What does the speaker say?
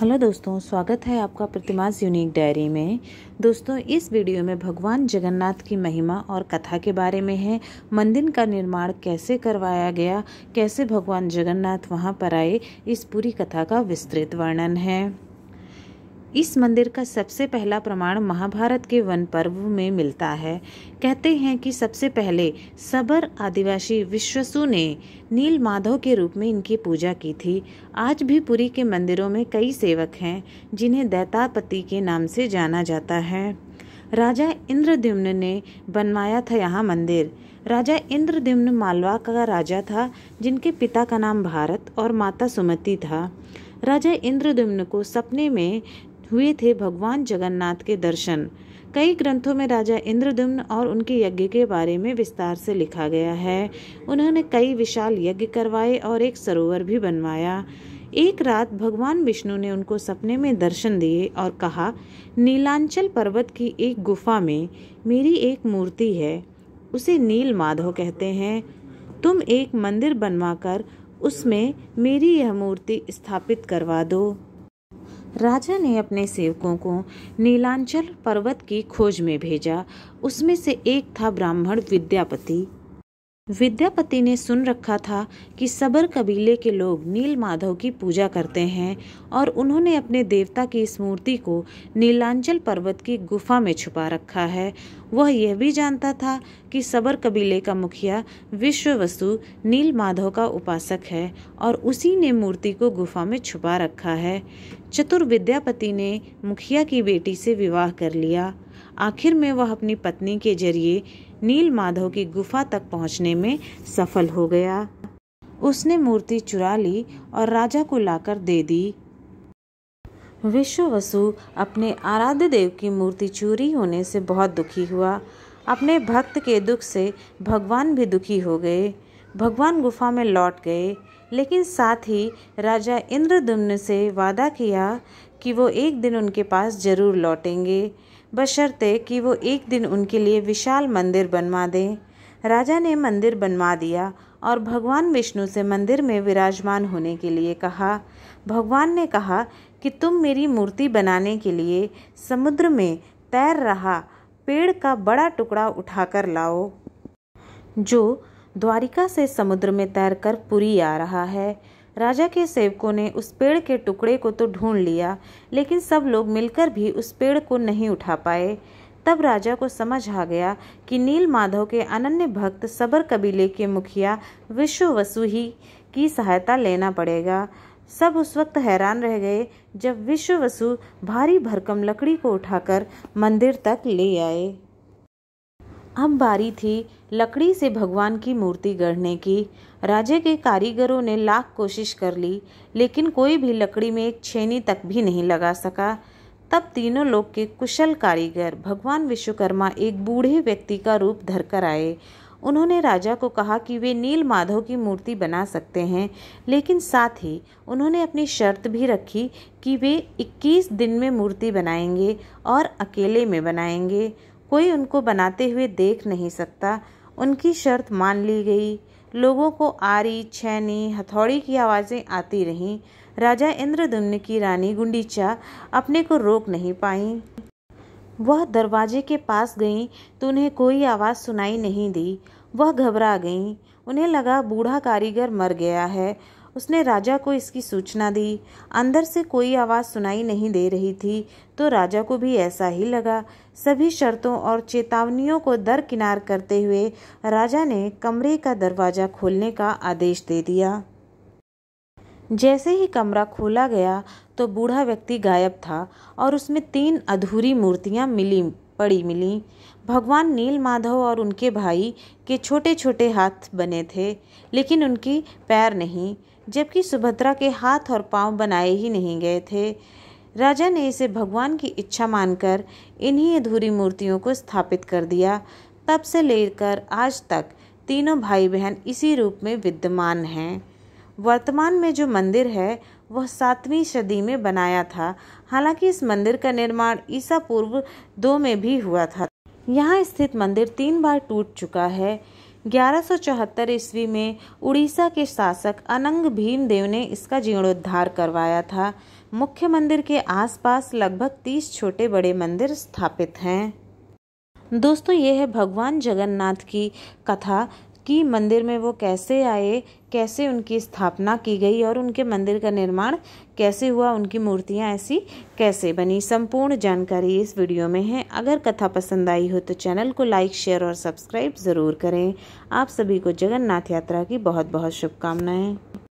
hello दोस्तों स्वागत है आपका प्रतिमास यूनिक डायरी में दोस्तों इस वीडियो में भगवान जगन्नाथ की महिमा और कथा के बारे में है मंदिर का निर्माण कैसे करवाया गया कैसे भगवान जगन्नाथ वहां पर आए इस पूरी कथा का विस्तृत वर्णन है इस मंदिर का सबसे पहला प्रमाण महाभारत के वन पर्व में मिलता है कहते हैं कि सबसे पहले सबर आदिवासी विश्वसु ने नील माधव के रूप में इनकी पूजा की थी आज भी पुरी के मंदिरों में कई सेवक हैं जिन्हें दैतापति के नाम से जाना जाता है राजा इंद्रद्युम्न ने बनवाया था यहाँ मंदिर राजा इंद्रद्युम्न मालवा का राजा था जिनके पिता का नाम भारत और माता सुमति था राजा इंद्रद्युम्न को सपने में हुए थे भगवान जगन्नाथ के दर्शन कई ग्रंथों में राजा इंद्रदम्न और उनके यज्ञ के बारे में विस्तार से लिखा गया है उन्होंने कई विशाल यज्ञ करवाए और एक सरोवर भी बनवाया एक रात भगवान विष्णु ने उनको सपने में दर्शन दिए और कहा नीलांचल पर्वत की एक गुफा में मेरी एक मूर्ति है उसे नील माधव कहते हैं तुम एक मंदिर बनवाकर उसमें मेरी यह मूर्ति स्थापित करवा दो राजा ने अपने सेवकों को नीलांचल पर्वत की खोज में भेजा उसमें से एक था ब्राह्मण विद्यापति विद्यापति ने सुन रखा था कि सबर कबीले के लोग नील माधव की पूजा करते हैं और उन्होंने अपने देवता की इस मूर्ति को नीलांचल पर्वत की गुफा में छुपा रखा है वह यह भी जानता था कि सबर कबीले का मुखिया वस्तु नील माधव का उपासक है और उसी ने मूर्ति को गुफा में छुपा रखा है चतुर विद्यापति ने मुखिया की बेटी से विवाह कर लिया आखिर में वह अपनी पत्नी के जरिए नील माधव की गुफा तक पहुंचने में सफल हो गया उसने मूर्ति चुरा ली और राजा को लाकर दे दी विश्ववसु अपने आराध्य देव की मूर्ति चोरी होने से बहुत दुखी हुआ अपने भक्त के दुख से भगवान भी दुखी हो गए भगवान गुफा में लौट गए लेकिन साथ ही राजा इंद्रदुम्न से वादा किया कि वो एक दिन उनके पास जरूर लौटेंगे बशर्ते कि वो एक दिन उनके लिए विशाल मंदिर बनवा दें राजा ने मंदिर बनवा दिया और भगवान विष्णु से मंदिर में विराजमान होने के लिए कहा भगवान ने कहा कि तुम मेरी मूर्ति बनाने के लिए समुद्र में तैर रहा पेड़ का बड़ा टुकड़ा उठाकर लाओ जो द्वारिका से समुद्र में तैरकर पुरी आ रहा है राजा के सेवकों ने उस पेड़ के टुकड़े को तो ढूंढ लिया लेकिन सब लोग मिलकर भी उस पेड़ को नहीं उठा पाए तब राजा को समझ आ गया कि नील माधव के अनन्य भक्त सबर कबीले के मुखिया विश्व वसु ही की सहायता लेना पड़ेगा सब उस वक्त हैरान रह गए जब विश्व वसु भारी भरकम लकड़ी को उठाकर मंदिर तक ले आए अब बारी थी लकड़ी से भगवान की मूर्ति गढ़ने की राजे के कारीगरों ने लाख कोशिश कर ली लेकिन कोई भी लकड़ी में एक छेनी तक भी नहीं लगा सका तब तीनों लोग के कुशल कारीगर भगवान विश्वकर्मा एक बूढ़े व्यक्ति का रूप धर कर आए उन्होंने राजा को कहा कि वे नील माधव की मूर्ति बना सकते हैं लेकिन साथ ही उन्होंने अपनी शर्त भी रखी कि वे 21 दिन में मूर्ति बनाएंगे और अकेले में बनाएंगे कोई उनको बनाते हुए देख नहीं सकता उनकी शर्त मान ली गई लोगों को आरी छैनी हथौड़ी की आवाज़ें आती रहीं राजा इंद्रदुम्न की रानी गुंडीचा अपने को रोक नहीं पाई वह दरवाजे के पास गईं तो उन्हें कोई आवाज़ सुनाई नहीं दी वह घबरा गईं उन्हें लगा बूढ़ा कारीगर मर गया है उसने राजा को इसकी सूचना दी अंदर से कोई आवाज़ सुनाई नहीं दे रही थी तो राजा को भी ऐसा ही लगा सभी शर्तों और चेतावनियों को दरकिनार करते हुए राजा ने कमरे का दरवाज़ा खोलने का आदेश दे दिया जैसे ही कमरा खोला गया तो बूढ़ा व्यक्ति गायब था और उसमें तीन अधूरी मूर्तियां मिली पड़ी मिली भगवान नील माधव और उनके भाई के छोटे छोटे हाथ बने थे लेकिन उनकी पैर नहीं जबकि सुभद्रा के हाथ और पांव बनाए ही नहीं गए थे राजा ने इसे भगवान की इच्छा मानकर इन्हीं अधूरी मूर्तियों को स्थापित कर दिया तब से लेकर आज तक तीनों भाई बहन इसी रूप में विद्यमान हैं वर्तमान में जो मंदिर है वह सातवीं सदी में बनाया था हालांकि इस मंदिर का निर्माण ईसा पूर्व दो में भी हुआ था यहाँ स्थित मंदिर तीन बार टूट चुका है 1174 ईस्वी में उड़ीसा के शासक अनंग भीम देव ने इसका जीर्णोद्धार करवाया था मुख्य मंदिर के आसपास लगभग 30 छोटे बड़े मंदिर स्थापित हैं दोस्तों ये है भगवान जगन्नाथ की कथा कि मंदिर में वो कैसे आए कैसे उनकी स्थापना की गई और उनके मंदिर का निर्माण कैसे हुआ उनकी मूर्तियाँ ऐसी कैसे बनी संपूर्ण जानकारी इस वीडियो में है अगर कथा पसंद आई हो तो चैनल को लाइक शेयर और सब्सक्राइब ज़रूर करें आप सभी को जगन्नाथ यात्रा की बहुत बहुत शुभकामनाएँ